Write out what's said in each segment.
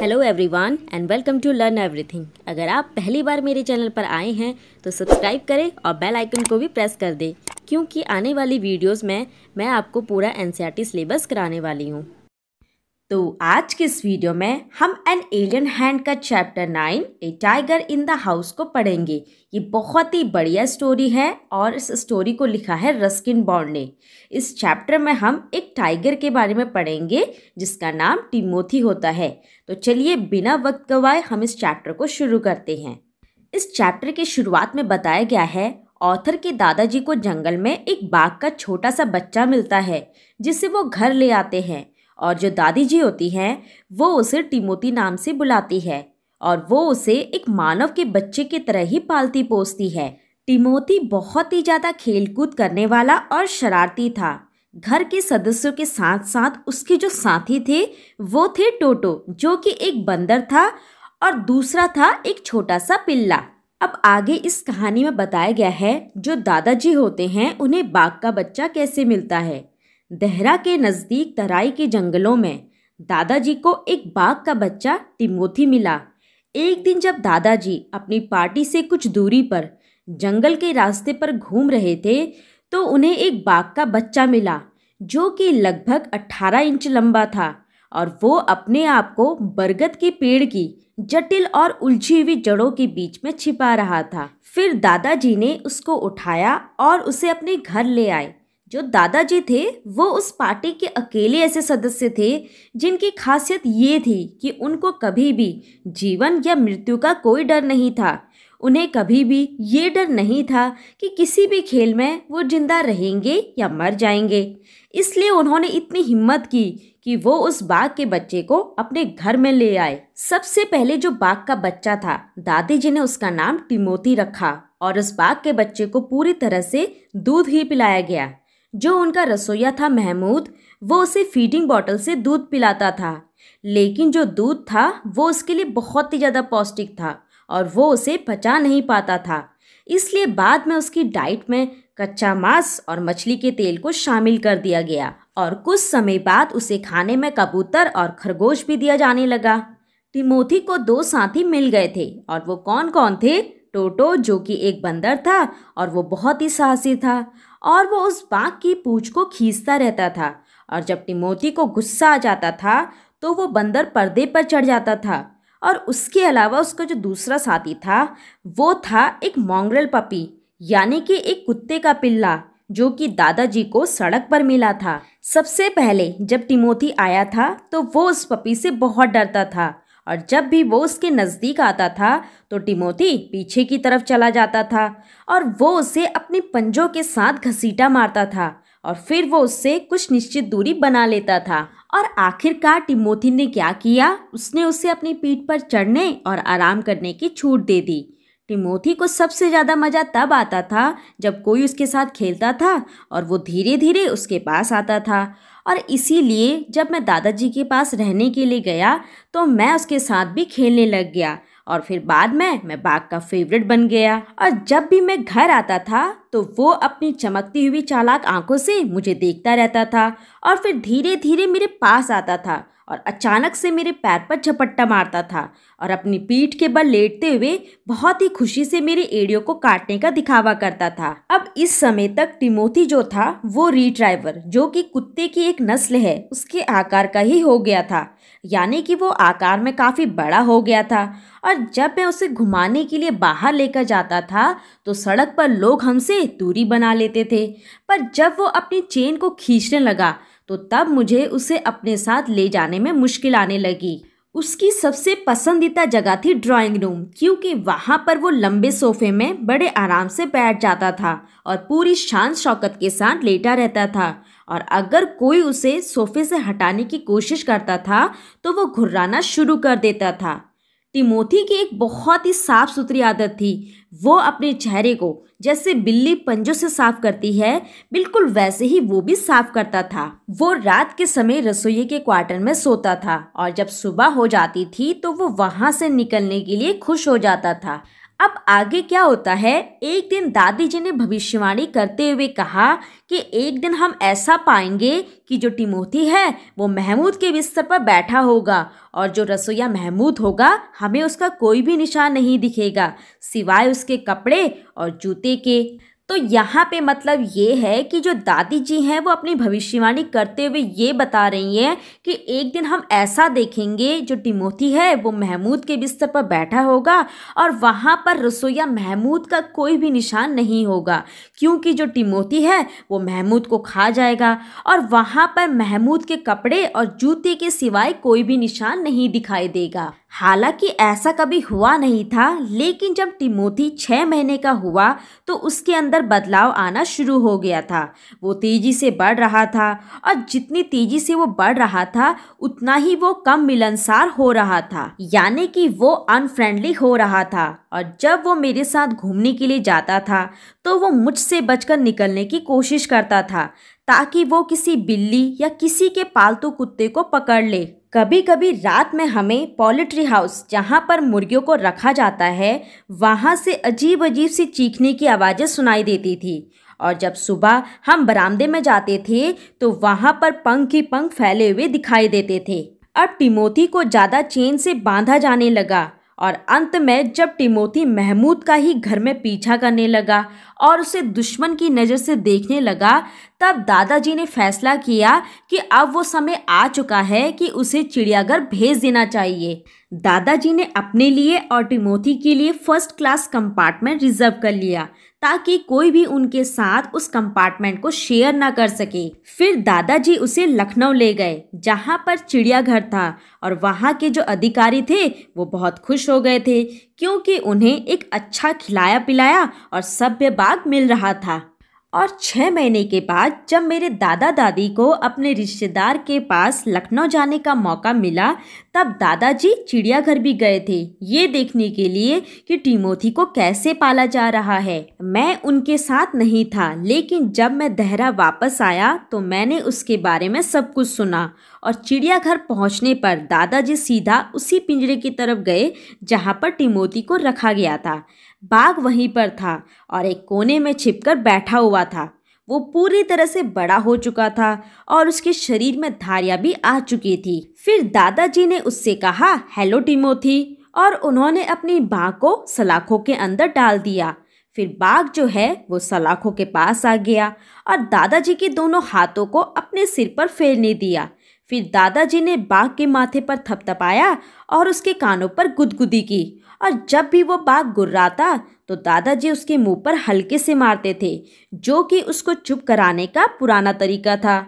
hello everyone and welcome to learn everything अगर आप पहली बार मेरे चैनल पर आए हैं तो सब्सक्राइब करें और बेल आइकन को भी प्रेस कर दें क्योंकि आने वाली वीडियोस में मैं आपको पूरा एन सिलेबस e कराने वाली हूँ तो आज के इस वीडियो में हम एन एलियन हैंड का chapter nine a tiger in the house को पढ़ेंगे ये बहुत ही बढ़िया स्टोरी है और इस स्टोरी को लिखा है रस्किन बॉन्ड ने इस चैप्टर में हम एक टाइगर के बारे में पढ़ेंगे जिसका नाम टिमोथी होता है तो चलिए बिना वक्त गवाए हम इस चैप्टर को शुरू करते हैं इस चैप्टर की शुरुआत में बताया गया है ऑथर के दादाजी को जंगल में एक बाघ का छोटा सा बच्चा मिलता है जिसे वो घर ले आते हैं और जो दादी जी होती हैं वो उसे टिमोती नाम से बुलाती है और वो उसे एक मानव के बच्चे की तरह ही पालती पोसती है टिमोती बहुत ही ज़्यादा खेलकूद करने वाला और शरारती था घर के सदस्यों के साथ साथ उसके जो साथी थे वो थे टोटो जो कि एक बंदर था और दूसरा था एक छोटा सा पिल्ला अब आगे इस कहानी में बताया गया है जो दादाजी होते हैं उन्हें बाघ का बच्चा कैसे मिलता है देहरा के नज़दीक तराई के जंगलों में दादाजी को एक बाघ का बच्चा तिमोथी मिला एक दिन जब दादाजी अपनी पार्टी से कुछ दूरी पर जंगल के रास्ते पर घूम रहे थे तो उन्हें एक बाघ का बच्चा मिला जो कि लगभग 18 इंच लंबा था और वो अपने आप को बरगद के पेड़ की जटिल और उलझी हुई जड़ों के बीच में छिपा रहा था फिर दादाजी ने उसको उठाया और उसे अपने घर ले आए जो दादाजी थे वो उस पार्टी के अकेले ऐसे सदस्य थे जिनकी खासियत ये थी कि उनको कभी भी जीवन या मृत्यु का कोई डर नहीं था उन्हें कभी भी ये डर नहीं था कि किसी भी खेल में वो जिंदा रहेंगे या मर जाएंगे इसलिए उन्होंने इतनी हिम्मत की कि वो उस बाघ के बच्चे को अपने घर में ले आए सबसे पहले जो बाघ का बच्चा था दादी जी ने उसका नाम टिमोती रखा और उस बाघ के बच्चे को पूरी तरह से दूध ही पिलाया गया जो उनका रसोईया था महमूद वो उसे फीडिंग बॉटल से दूध पिलाता था लेकिन जो दूध था वो उसके लिए बहुत ही ज़्यादा पौष्टिक था और वो उसे पचा नहीं पाता था इसलिए बाद में उसकी डाइट में कच्चा मांस और मछली के तेल को शामिल कर दिया गया और कुछ समय बाद उसे खाने में कबूतर और खरगोश भी दिया जाने लगा टिमोथी को दो साथी मिल गए थे और वो कौन कौन थे टोटो जो कि एक बंदर था और वो बहुत ही साहसी था और वो उस बाघ की पूछ को खींचता रहता था और जब टिमोती को गुस्सा आ जाता था तो वो बंदर पर्दे पर चढ़ जाता था और उसके अलावा उसका जो दूसरा साथी था वो था एक मोंगरल पपी यानी कि एक कुत्ते का पिल्ला जो कि दादाजी को सड़क पर मिला था सबसे पहले जब टिमोथी आया था तो वो उस पपी से बहुत डरता था और जब भी वो उसके नज़दीक आता था तो टिमोती पीछे की तरफ चला जाता था और वो उसे अपने पंजों के साथ घसीटा मारता था और फिर वो उससे कुछ निश्चित दूरी बना लेता था और आखिरकार टिमोथी ने क्या किया उसने उसे अपनी पीठ पर चढ़ने और आराम करने की छूट दे दी टिमोथी को सबसे ज़्यादा मज़ा तब आता था जब कोई उसके साथ खेलता था और वो धीरे धीरे उसके पास आता था और इसीलिए जब मैं दादाजी के पास रहने के लिए गया तो मैं उसके साथ भी खेलने लग गया और फिर बाद में मैं बाघ का फेवरेट बन गया और जब भी मैं घर आता था तो वो अपनी चमकती हुई चालाक आंखों से मुझे देखता रहता था और फिर धीरे धीरे मेरे पास आता था और अचानक से मेरे पैर पर झपट्टा मारता था और अपनी पीठ के बल लेटते हुए बहुत ही खुशी से मेरे एड़ियों को काटने का दिखावा करता था अब इस समय तक टिमोथी जो था वो री ड्राइवर जो कि कुत्ते की एक नस्ल है उसके आकार का ही हो गया था यानी कि वो आकार में काफ़ी बड़ा हो गया था और जब मैं उसे घुमाने के लिए बाहर लेकर जाता था तो सड़क पर लोग हमसे दूरी बना लेते थे पर जब वो अपनी चेन को खींचने लगा तो तब मुझे उसे अपने साथ ले जाने में मुश्किल आने लगी उसकी सबसे पसंदीदा जगह थी ड्राइंग रूम क्योंकि वहाँ पर वो लंबे सोफे में बड़े आराम से बैठ जाता था और पूरी शान शौकत के साथ लेटा रहता था और अगर कोई उसे सोफे से हटाने की कोशिश करता था तो वो घुर्राना शुरू कर देता था टिमोथी की एक बहुत ही साफ़ सुथरी आदत थी वो अपने चेहरे को जैसे बिल्ली पंजों से साफ करती है बिल्कुल वैसे ही वो भी साफ करता था वो रात के समय रसोई के क्वार्टर में सोता था और जब सुबह हो जाती थी तो वो वहाँ से निकलने के लिए खुश हो जाता था अब आगे क्या होता है एक दिन दादी जी ने भविष्यवाणी करते हुए कहा कि एक दिन हम ऐसा पाएंगे कि जो टिमोथी है वो महमूद के बिस्तर पर बैठा होगा और जो रसोईया महमूद होगा हमें उसका कोई भी निशान नहीं दिखेगा सिवाय उसके कपड़े और जूते के तो यहाँ पे मतलब ये है कि जो दादी जी हैं वो अपनी भविष्यवाणी करते हुए ये बता रही हैं कि एक दिन हम ऐसा देखेंगे जो टिमोथी है वो महमूद के बिस्तर पर बैठा होगा और वहाँ पर रसोईया महमूद का कोई भी निशान नहीं होगा क्योंकि जो टिमोथी है वो महमूद को खा जाएगा और वहाँ पर महमूद के कपड़े और जूते के सिवाय कोई भी निशान नहीं दिखाई देगा हालांकि ऐसा कभी हुआ नहीं था लेकिन जब टिमोथी छः महीने का हुआ तो उसके अंदर बदलाव आना शुरू हो गया था वो तेज़ी से बढ़ रहा था और जितनी तेज़ी से वो बढ़ रहा था उतना ही वो कम मिलनसार हो रहा था यानी कि वो अनफ्रेंडली हो रहा था और जब वो मेरे साथ घूमने के लिए जाता था तो वो मुझसे बचकर निकलने की कोशिश करता था ताकि वो किसी बिल्ली या किसी के पालतू कुत्ते को पकड़ ले कभी कभी रात में हमें पॉलिट्री हाउस जहाँ पर मुर्गियों को रखा जाता है वहाँ से अजीब अजीब सी चीखने की आवाज़ें सुनाई देती थी और जब सुबह हम बरामदे में जाते थे तो वहाँ पर पंख ही पंख फैले हुए दिखाई देते थे अब टिमोथी को ज़्यादा चेन से बांधा जाने लगा और अंत में जब टिमोथी महमूद का ही घर में पीछा करने लगा और उसे दुश्मन की नज़र से देखने लगा तब दादाजी ने फैसला किया कि अब वो समय आ चुका है कि उसे चिड़ियाघर भेज देना चाहिए दादाजी ने अपने लिए और टिमोथी के लिए फर्स्ट क्लास कंपार्टमेंट रिजर्व कर लिया ताकि कोई भी उनके साथ उस कंपार्टमेंट को शेयर ना कर सके फिर दादाजी उसे लखनऊ ले गए जहाँ पर चिड़ियाघर था और वहाँ के जो अधिकारी थे वो बहुत खुश हो गए थे क्योंकि उन्हें एक अच्छा खिलाया पिलाया और सभ्य बाग मिल रहा था और छः महीने के बाद जब मेरे दादा दादी को अपने रिश्तेदार के पास लखनऊ जाने का मौका मिला तब दादाजी चिड़ियाघर भी गए थे ये देखने के लिए कि टीमोथी को कैसे पाला जा रहा है मैं उनके साथ नहीं था लेकिन जब मैं देहरा वापस आया तो मैंने उसके बारे में सब कुछ सुना और चिड़ियाघर पहुंचने पर दादाजी सीधा उसी पिंजरे की तरफ गए जहाँ पर टीमोती को रखा गया था बाघ वहीं पर था और एक कोने में छिपकर बैठा हुआ था वो पूरी तरह से बड़ा हो चुका था और उसके शरीर में धारियां भी आ चुकी थी फिर दादाजी ने उससे कहा हेलो टिमोथी और उन्होंने अपनी बाघ को सलाखों के अंदर डाल दिया फिर बाघ जो है वो सलाखों के पास आ गया और दादाजी के दोनों हाथों को अपने सिर पर फेरने दिया फिर दादाजी ने बाघ के माथे पर थपथपाया और उसके कानों पर गुदगुदी की और जब भी वो बाघ गुर्राता तो दादाजी उसके मुंह पर हल्के से मारते थे जो कि उसको चुप कराने का पुराना तरीका था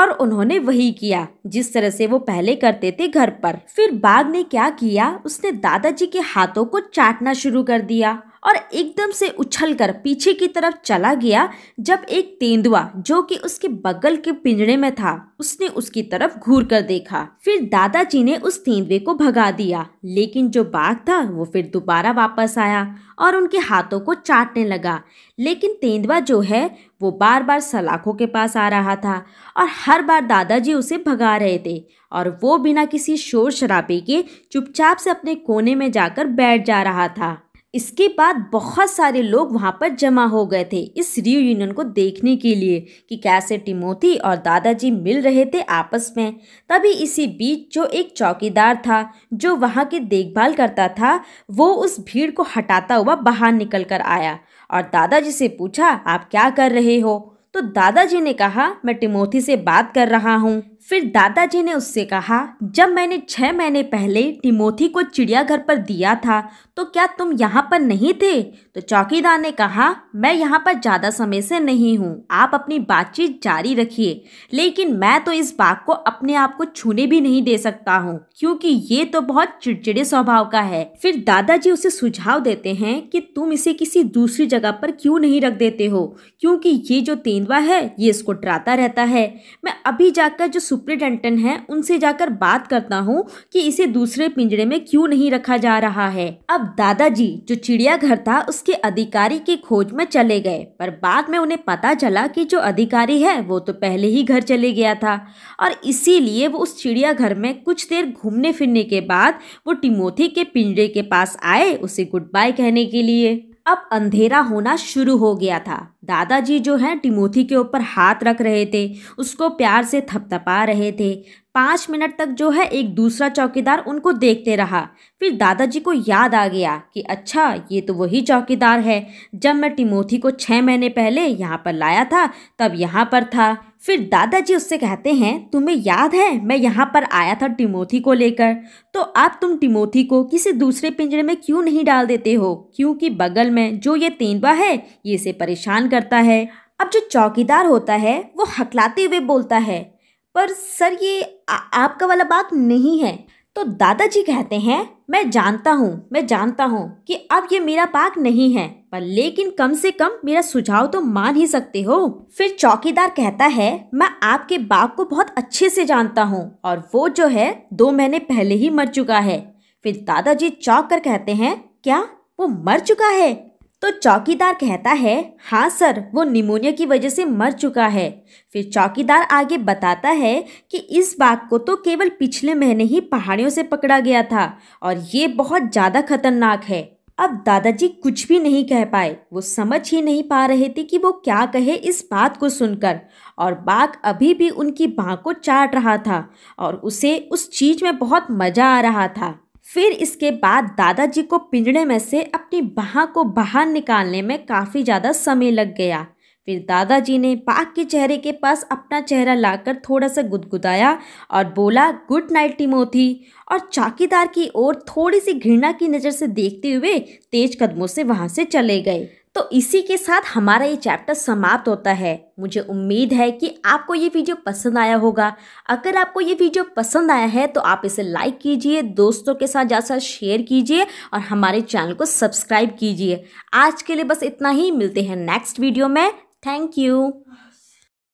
और उन्होंने वही किया जिस तरह से वो पहले करते थे घर पर फिर बाघ ने क्या किया उसने दादाजी के हाथों को चाटना शुरू कर दिया और एकदम से उछल कर पीछे की तरफ चला गया जब एक तेंदुआ जो कि उसके बगल के पिंजरे में था उसने उसकी तरफ घूर कर देखा फिर दादाजी ने उस तेंदुए को भगा दिया लेकिन जो बाघ था वो फिर दोबारा वापस आया और उनके हाथों को चाटने लगा लेकिन तेंदुआ जो है वो बार बार सलाखों के पास आ रहा था और हर बार दादाजी उसे भगा रहे थे और वो बिना किसी शोर शराबे के चुपचाप से अपने कोने में जाकर बैठ जा रहा था इसके बाद बहुत सारे लोग वहाँ पर जमा हो गए थे इस रियूनियन को देखने के लिए कि कैसे टिमोथी और दादाजी मिल रहे थे आपस में तभी इसी बीच जो एक चौकीदार था जो वहाँ की देखभाल करता था वो उस भीड़ को हटाता हुआ बाहर निकल कर आया और दादाजी से पूछा आप क्या कर रहे हो तो दादाजी ने कहा मैं टिमोथी से बात कर रहा हूँ फिर दादाजी ने उससे कहा जब मैंने छः महीने पहले टिमोथी को चिड़ियाघर पर दिया था तो क्या तुम यहाँ पर नहीं थे तो चौकीदार ने कहा मैं यहाँ पर ज़्यादा समय से नहीं हूँ आप अपनी बातचीत जारी रखिए लेकिन मैं तो इस बाघ को अपने आप को छूने भी नहीं दे सकता हूँ क्योंकि ये तो बहुत चिड़चिड़े स्वभाव का है फिर दादाजी उसे सुझाव देते हैं कि तुम इसे किसी दूसरी जगह पर क्यों नहीं रख देते हो क्योंकि ये जो तेंदुआ है ये इसको डराता रहता है मैं अभी जाकर जो सुप्रिटेंडेंट हैं उनसे जाकर बात करता हूँ कि इसे दूसरे पिंजरे में क्यों नहीं रखा जा रहा है अब दादाजी जो चिड़ियाघर था उसके अधिकारी की खोज में चले गए पर बाद में उन्हें पता चला कि जो अधिकारी है वो तो पहले ही घर चले गया था और इसीलिए वो उस चिड़ियाघर में कुछ देर घूमने फिरने के बाद वो टिमोथी के पिंजरे के पास आए उसे गुड बाय कहने के लिए अब अंधेरा होना शुरू हो गया था दादाजी जो हैं टिमोथी के ऊपर हाथ रख रहे थे उसको प्यार से थपथपा रहे थे पाँच मिनट तक जो है एक दूसरा चौकीदार उनको देखते रहा फिर दादाजी को याद आ गया कि अच्छा ये तो वही चौकीदार है जब मैं टिमोथी को छः महीने पहले यहाँ पर लाया था तब यहाँ पर था फिर दादाजी उससे कहते हैं तुम्हें याद है मैं यहाँ पर आया था टिमोथी को लेकर तो अब तुम टिमोथी को किसी दूसरे पिंजरे में क्यों नहीं डाल देते हो क्योंकि बगल में जो ये तेंदुआ है ये इसे परेशान करता है अब जो चौकीदार होता है वो हकलाते हुए बोलता है पर सर ये आ, आपका वाला बाग नहीं है तो दादाजी कहते हैं मैं जानता हूँ मैं जानता हूँ कि अब ये मेरा बाग नहीं है पर लेकिन कम से कम मेरा सुझाव तो मान ही सकते हो फिर चौकीदार कहता है मैं आपके बाप को बहुत अच्छे से जानता हूँ और वो जो है दो महीने पहले ही मर चुका है फिर दादाजी चौंक कर कहते हैं क्या वो मर चुका है तो चौकीदार कहता है हाँ सर वो निमोनिया की वजह से मर चुका है फिर चौकीदार आगे बताता है कि इस बाघ को तो केवल पिछले महीने ही पहाड़ियों से पकड़ा गया था और ये बहुत ज़्यादा खतरनाक है अब दादाजी कुछ भी नहीं कह पाए वो समझ ही नहीं पा रहे थे कि वो क्या कहे इस बात को सुनकर और बाघ अभी भी उनकी बाँ को चाट रहा था और उसे उस चीज़ में बहुत मज़ा आ रहा था फिर इसके बाद दादाजी को पिंजड़े में से अपनी बाह को बाहर निकालने में काफ़ी ज़्यादा समय लग गया फिर दादाजी ने बाघ के चेहरे के पास अपना चेहरा लाकर थोड़ा सा गुदगुदाया और बोला गुड नाइट टिमोथी और चौकीदार की ओर थोड़ी सी घृणा की नज़र से देखते हुए तेज कदमों से वहाँ से चले गए तो इसी के साथ हमारा ये चैप्टर समाप्त होता है मुझे उम्मीद है कि आपको ये वीडियो पसंद आया होगा अगर आपको ये वीडियो पसंद आया है तो आप इसे लाइक कीजिए दोस्तों के साथ ज़्यादा शेयर कीजिए और हमारे चैनल को सब्सक्राइब कीजिए आज के लिए बस इतना ही मिलते हैं नेक्स्ट वीडियो में थैंक यू